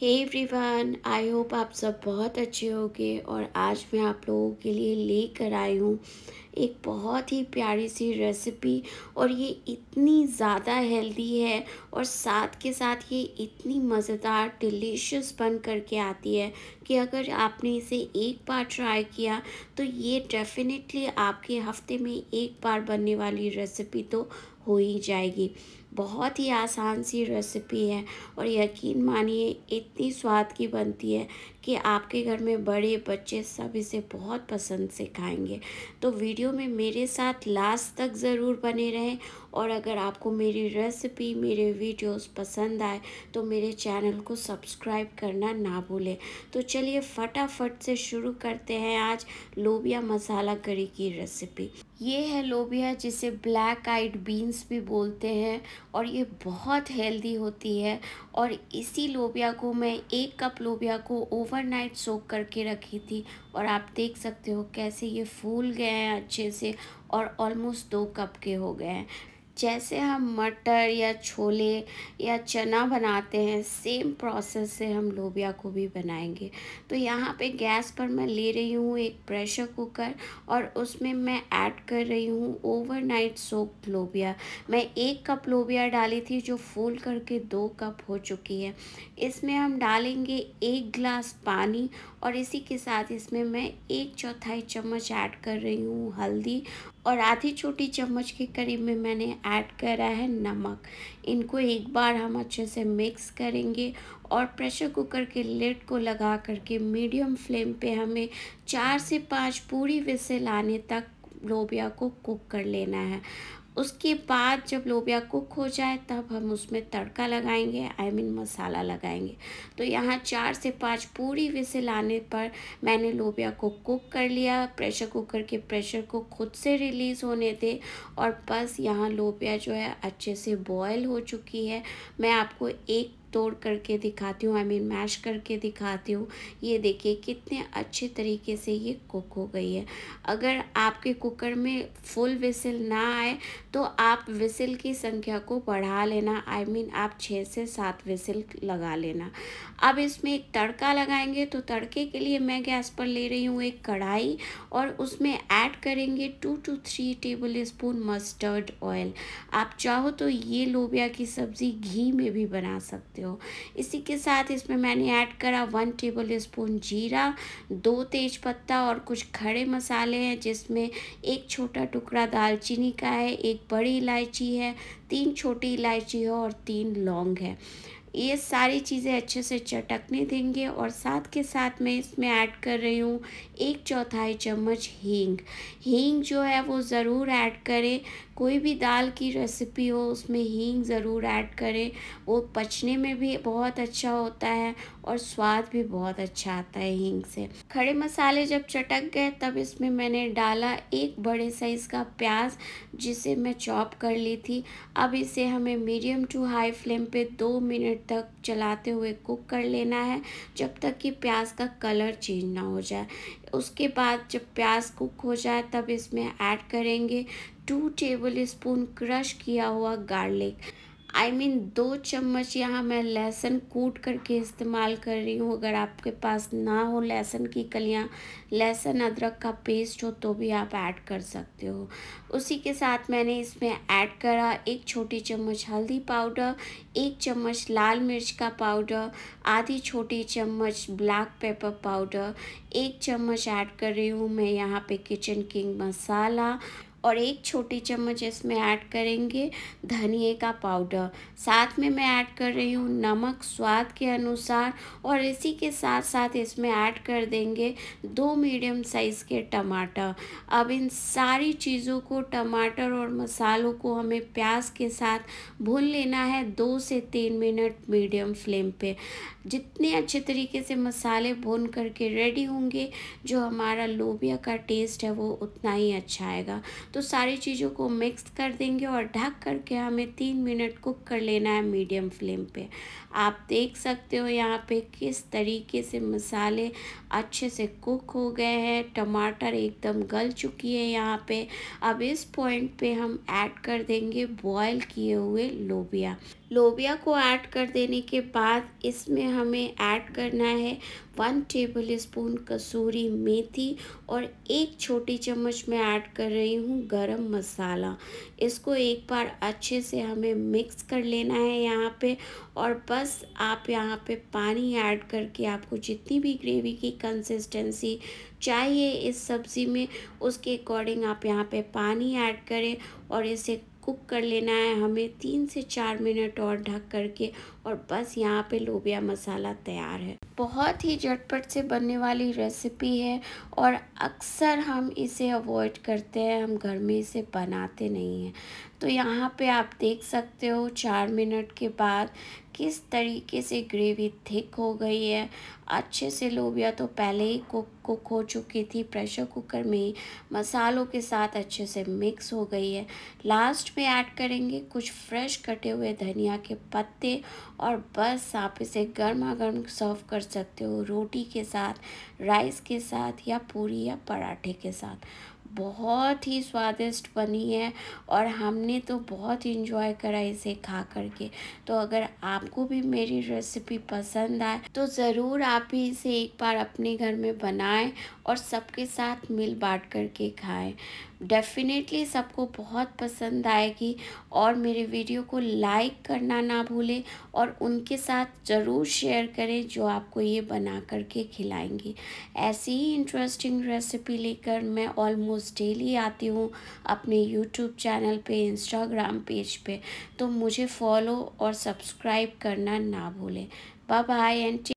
hey everyone I hope आप सब बहुत अच्छे होंगे और आज मैं आप लोगों के लिए लेकर आई हूँ एक बहुत ही प्यारी सी रेसिपी और ये इतनी ज़्यादा हेल्दी है और साथ के साथ ये इतनी मज़ेदार डिलीशियस बन करके आती है कि अगर आपने इसे एक बार ट्राई किया तो ये डेफिनेटली आपके हफ्ते में एक बार बनने वाली रेसिपी तो हो ही जाएगी बहुत ही आसान सी रेसिपी है और यकीन मानिए इतनी स्वाद की बनती है कि आपके घर में बड़े बच्चे सब इसे बहुत पसंद से खाएंगे तो वीडियो में मेरे साथ लास्ट तक ज़रूर बने रहें और अगर आपको मेरी रेसिपी मेरे वीडियोस पसंद आए तो मेरे चैनल को सब्सक्राइब करना ना भूलें तो चलिए फटाफट से शुरू करते हैं आज लोबिया मसाला करी की रेसिपी ये है लोबिया जिसे ब्लैक आइड बीन्स भी बोलते हैं और ये बहुत हेल्दी होती है और इसी लोबिया को मैं एक कप लोबिया को ओवरनाइट सोख करके रखी थी और आप देख सकते हो कैसे ये फूल गए हैं अच्छे से और ऑलमोस्ट दो कप के हो गए हैं जैसे हम मटर या छोले या चना बनाते हैं सेम प्रोसेस से हम लोबिया को भी बनाएंगे तो यहाँ पे गैस पर मैं ले रही हूँ एक प्रेशर कुकर और उसमें मैं ऐड कर रही हूँ ओवरनाइट सोप लोबिया मैं एक कप लोबिया डाली थी जो फूल करके दो कप हो चुकी है इसमें हम डालेंगे एक ग्लास पानी और इसी के साथ इसमें मैं एक चौथाई चम्मच ऐड कर रही हूँ हल्दी और आधी छोटी चम्मच के करीब में मैंने ऐड करा है नमक इनको एक बार हम अच्छे से मिक्स करेंगे और प्रेशर कुकर के लिड को लगा करके मीडियम फ्लेम पे हमें चार से पाँच पूरी विसल आने तक लोबिया को कुक कर लेना है उसके बाद जब लोबिया कुक हो जाए तब हम उसमें तड़का लगाएंगे आई मीन मसाला लगाएंगे तो यहाँ चार से पाँच पूरी विसिल आने पर मैंने लोबिया को कुक कर लिया प्रेशर कुकर के प्रेशर को खुद से रिलीज़ होने दे और बस यहाँ लोबिया जो है अच्छे से बॉयल हो चुकी है मैं आपको एक तोड़ करके दिखाती हूँ आई मीन मैश करके दिखाती हूँ ये देखिए कितने अच्छे तरीके से ये कुक हो गई है अगर आपके कुकर में फुल विसिल ना आए तो आप विसिल की संख्या को बढ़ा लेना आई I मीन mean, आप छः से सात विसिल लगा लेना अब इसमें एक तड़का लगाएंगे तो तड़के के लिए मैं गैस पर ले रही हूँ एक कढ़ाई और उसमें ऐड करेंगे two to three tablespoon mustard oil आप चाहो तो ये लोबिया की सब्ज़ी घी में भी बना सकते सकते हो इसी के साथ इसमें मैंने ऐड करा वन टेबल स्पून जीरा दो तेज पत्ता और कुछ खड़े मसाले हैं जिसमें एक छोटा टुकड़ा दालचीनी का है एक बड़ी इलायची है तीन छोटी इलायची है और तीन लौंग है ये सारी चीज़ें अच्छे से चटकने देंगे और साथ के साथ मैं इसमें ऐड कर रही हूँ एक चौथाई चम्मच हींग हींग जो है वो ज़रूर ऐड करें कोई भी दाल की रेसिपी हो उसमें हींग ज़रूर ऐड करें वो पचने में भी बहुत अच्छा होता है और स्वाद भी बहुत अच्छा आता है हींग से खड़े मसाले जब चटक गए तब इसमें मैंने डाला एक बड़े साइज़ का प्याज जिसे मैं चॉप कर ली थी अब इसे हमें मीडियम टू हाई फ्लेम पर दो मिनट मिनट तक चलाते हुए कुक कर लेना है जब तक कि प्याज का कलर चेंज ना हो जाए उसके बाद जब प्याज कुक हो जाए तब इसमें ऐड करेंगे टू टेबल स्पून क्रश किया हुआ garlic I I mean mean, दो चम्मच यहाँ मैं लहसुन कूट करके इस्तेमाल कर रही हूँ अगर आपके पास ना हो लहसुन की कलियाँ लहसुन अदरक का पेस्ट हो तो भी आप ऐड कर सकते हो उसी के साथ मैंने इसमें ऐड करा एक छोटी चम्मच हल्दी पाउडर एक चम्मच लाल मिर्च का पाउडर आधी छोटी चम्मच ब्लैक पेपर पाउडर एक चम्मच ऐड कर रही हूँ मैं यहाँ पे किचन किंग मसाला और एक छोटी चम्मच इसमें ऐड करेंगे धनिए का पाउडर साथ में मैं ऐड कर रही हूँ नमक स्वाद के अनुसार और इसी के साथ साथ इसमें ऐड कर देंगे दो मीडियम साइज़ के टमाटर अब इन सारी चीज़ों को टमाटर और मसालों को हमें प्याज के साथ भून लेना है दो से तीन मिनट मीडियम फ्लेम पे जितने अच्छे तरीके से मसाले भून करके रेडी होंगे जो हमारा लोबिया का टेस्ट है वो उतना ही अच्छा आएगा तो सारी चीज़ों को मिक्स कर देंगे और ढक करके हमें तीन मिनट कुक कर लेना है मीडियम फ्लेम पे आप देख सकते हो यहाँ पे किस तरीके से मसाले अच्छे से कुक हो गए हैं टमाटर एकदम गल चुकी है यहाँ पे अब इस पॉइंट पे हम ऐड कर देंगे बॉयल किए हुए लोबिया लोबिया को ऐड कर देने के बाद इसमें हमें ऐड करना है वन टेबल स्पून कसूरी मेथी और एक छोटी चम्मच में ऐड कर रही हूँ गरम मसाला इसको एक बार अच्छे से हमें मिक्स कर लेना है यहाँ पे और बस आप यहाँ पे पानी ऐड करके आपको जितनी भी ग्रेवी की कंसिस्टेंसी चाहिए इस सब्ज़ी में उसके अकॉर्डिंग आप यहाँ पे पानी ऐड करें और इसे कुक कर लेना है हमें तीन से चार मिनट और ढक करके और बस यहाँ पे लोबिया मसाला तैयार है बहुत ही झटपट से बनने वाली रेसिपी है और अक्सर हम इसे अवॉइड करते हैं हम घर में इसे बनाते नहीं हैं तो यहाँ पे आप देख सकते हो चार मिनट के बाद किस तरीके से ग्रेवी थिक हो गई है अच्छे से लोबिया तो पहले ही कुक कुक हो चुकी थी प्रेशर कुकर में ही मसालों के साथ अच्छे से मिक्स हो गई है लास्ट में ऐड करेंगे कुछ फ्रेश कटे हुए धनिया के पत्ते और बस आप इसे गर्मा गर्म सर्व कर सकते हो रोटी के साथ राइस के साथ या पूरी या पराठे के साथ बहुत ही स्वादिष्ट बनी है और हमने तो बहुत इन्जॉय करा इसे खा करके तो अगर आपको भी मेरी रेसिपी पसंद आए तो ज़रूर आप भी इसे एक बार अपने घर में बनाएं और सबके साथ मिल बांट करके खाएं डेफिनेटली सबको बहुत पसंद आएगी और मेरे वीडियो को लाइक करना ना भूलें और उनके साथ ज़रूर शेयर करें जो आपको ये बना करके खिलाएंगी ऐसी ही इंटरेस्टिंग रेसिपी लेकर मैं ऑलमोस्ट रोज़ डेली आती हूँ अपने यूट्यूब चैनल पे इंस्टाग्राम पेज पे तो मुझे फॉलो और सब्सक्राइब करना ना भूलें बाय बाय एंड